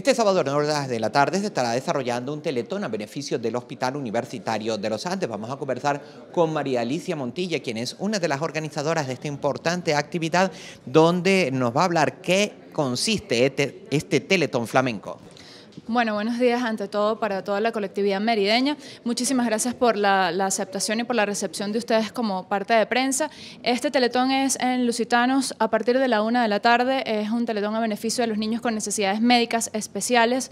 Este sábado en horas de la tarde se estará desarrollando un teletón a beneficio del Hospital Universitario de los Andes. Vamos a conversar con María Alicia Montilla, quien es una de las organizadoras de esta importante actividad, donde nos va a hablar qué consiste este, este teletón flamenco. Bueno, buenos días ante todo para toda la colectividad merideña. Muchísimas gracias por la, aceptación y por la recepción de ustedes como parte de prensa. Este teletón es en Lusitanos a partir de la una de la tarde. Es un teletón a beneficio de los niños con necesidades médicas especiales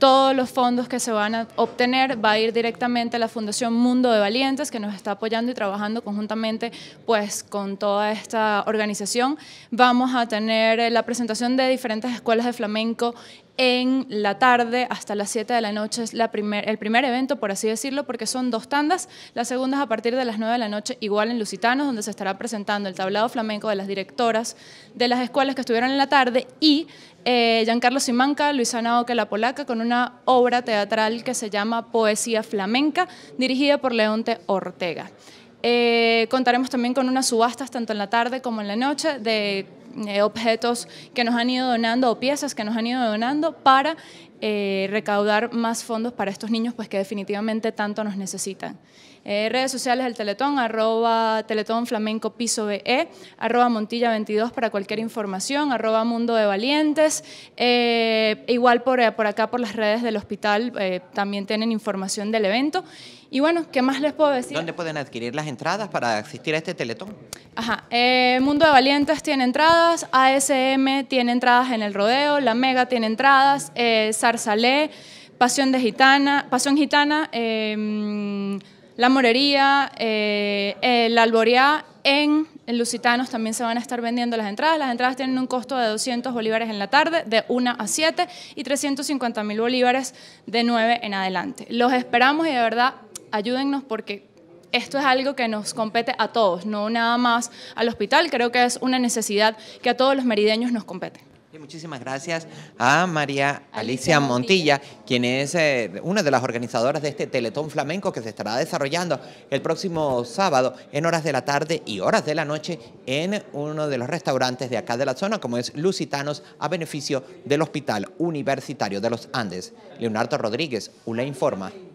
todos los fondos que se van a obtener va a ir directamente a la Fundación Mundo de Valientes, que nos está apoyando y trabajando conjuntamente pues, con toda esta organización. Vamos a tener eh, la presentación de diferentes escuelas de flamenco en la tarde hasta las 7 de la noche es el primer evento, por así decirlo, porque son dos tandas. La segunda es a partir de las 9 de la noche, igual en Lusitanos, donde se estará presentando el tablado flamenco de las directoras de las escuelas que estuvieron en la tarde y eh, Giancarlo Simanca, Luisana Oque la Polaca, con una obra teatral que se llama Poesía Flamenca, dirigida por Leonte Ortega. Eh, contaremos también con unas subastas tanto en la tarde como en la noche de eh, objetos que nos han ido donando o piezas que nos han ido donando para eh, recaudar más fondos para estos niños, pues que definitivamente tanto nos necesitan. Eh, redes sociales del Teletón, arroba Teletón Flamenco Piso BE, arroba Montilla 22 para cualquier información, arroba Mundo de Valientes. Eh, igual por, acá, por las redes del hospital, también tienen información del evento. Y bueno, ¿qué más les puedo decir? ¿Dónde pueden adquirir las entradas para asistir a este Teletón? Ajá, Mundo de Valientes tiene entradas, ASM tiene entradas en el rodeo, La Mega tiene entradas, Zarzalé, Pasión Gitana, Pasión Gitana, em, La Morería, La eh, El Alboreá, en Lusitanos también se van a estar vendiendo las entradas. Las entradas tienen un costo de 200 bolívares en la tarde, de 1 a 7, y 350 mil bolívares de 9 en adelante. Los esperamos y de verdad ayúdennos porque esto es algo que nos compete a todos, no nada más al hospital. Creo que es una necesidad que a todos los merideños nos compete muchísimas gracias a María Alicia Montilla, quien es eh, una de las organizadoras de este Teletón Flamenco que se estará desarrollando el próximo sábado en horas de la tarde y horas de la noche en uno de los restaurantes de acá de la zona, como es Lusitanos, a beneficio del Hospital Universitario de los Andes. Leonardo Rodríguez, ULA Informa.